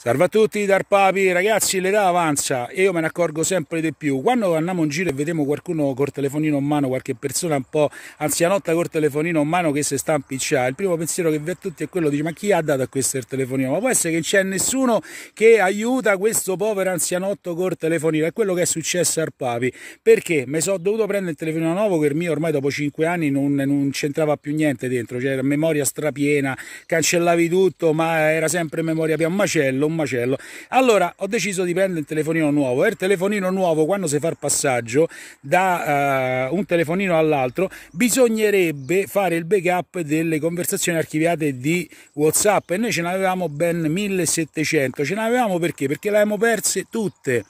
Salve a tutti dal Papi, ragazzi l'età avanza e io me ne accorgo sempre di più. Quando andiamo in giro e vediamo qualcuno col telefonino in mano, qualche persona un po' anzianotta col telefonino in mano che si sta a il primo pensiero che vi a tutti è quello di ma chi ha dato a questo il telefonino? Ma può essere che c'è nessuno che aiuta questo povero anzianotto col telefonino, è quello che è successo al Papi. Perché? Mi sono dovuto prendere il telefonino nuovo che il mio ormai dopo 5 anni non, non c'entrava più niente dentro, cioè c'era memoria strapiena, cancellavi tutto ma era sempre memoria più a macello un macello. Allora ho deciso di prendere il telefonino nuovo e il telefonino nuovo quando si fa il passaggio da uh, un telefonino all'altro bisognerebbe fare il backup delle conversazioni archiviate di Whatsapp e noi ce ne avevamo ben 1700, ce ne avevamo perché? Perché le abbiamo perse tutte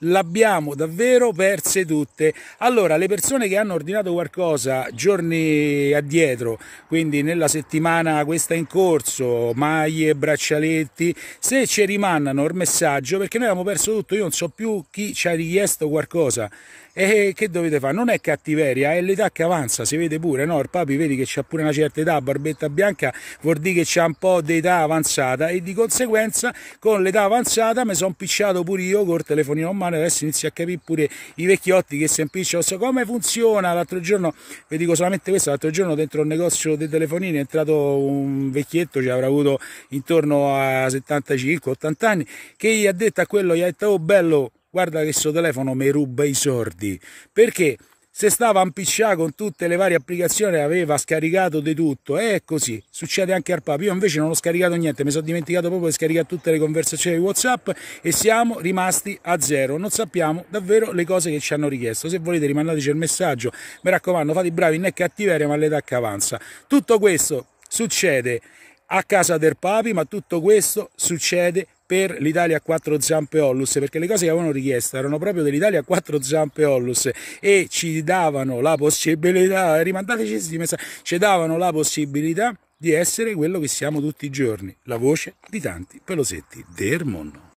l'abbiamo davvero perse tutte. Allora, le persone che hanno ordinato qualcosa giorni addietro, quindi nella settimana questa in corso, maglie, braccialetti, se ci rimandano il messaggio, perché noi abbiamo perso tutto, io non so più chi ci ha richiesto qualcosa. E che dovete fare? Non è cattiveria, è l'età che avanza, si vede pure, no? Il papi vedi che c'ha pure una certa età, barbetta bianca, vuol dire che c'ha un po' di età avanzata e di conseguenza con l'età avanzata mi sono picciato pure io col telefonino a mano testimone, adesso inizio a capire pure i vecchiotti che si impicciano, come funziona, l'altro giorno, vi dico solamente questo, l'altro giorno dentro un negozio dei telefonini è entrato un vecchietto, ci avrà avuto intorno a 75-80 anni, che gli ha detto a quello, gli ha detto, oh bello, guarda che sto telefono mi ruba i sordi, perché? se stava a con tutte le varie applicazioni, aveva scaricato di tutto, è così, succede anche al Papa, io invece non ho scaricato niente, mi sono dimenticato proprio di scaricare tutte le conversazioni di Whatsapp e siamo rimasti a zero, non sappiamo davvero le cose che ci hanno richiesto, se volete rimandateci il messaggio, mi raccomando fate i bravi, né cattiveria ma l'età che avanza, tutto questo succede a casa del Papi, ma tutto questo succede per l'Italia a quattro zampe Ollus, perché le cose che avevano richiesto erano proprio dell'Italia a quattro zampe Ollus e ci davano la possibilità, rimandateci questi messaggi, ci davano la possibilità di essere quello che siamo tutti i giorni, la voce di tanti pelosetti d'Ermon.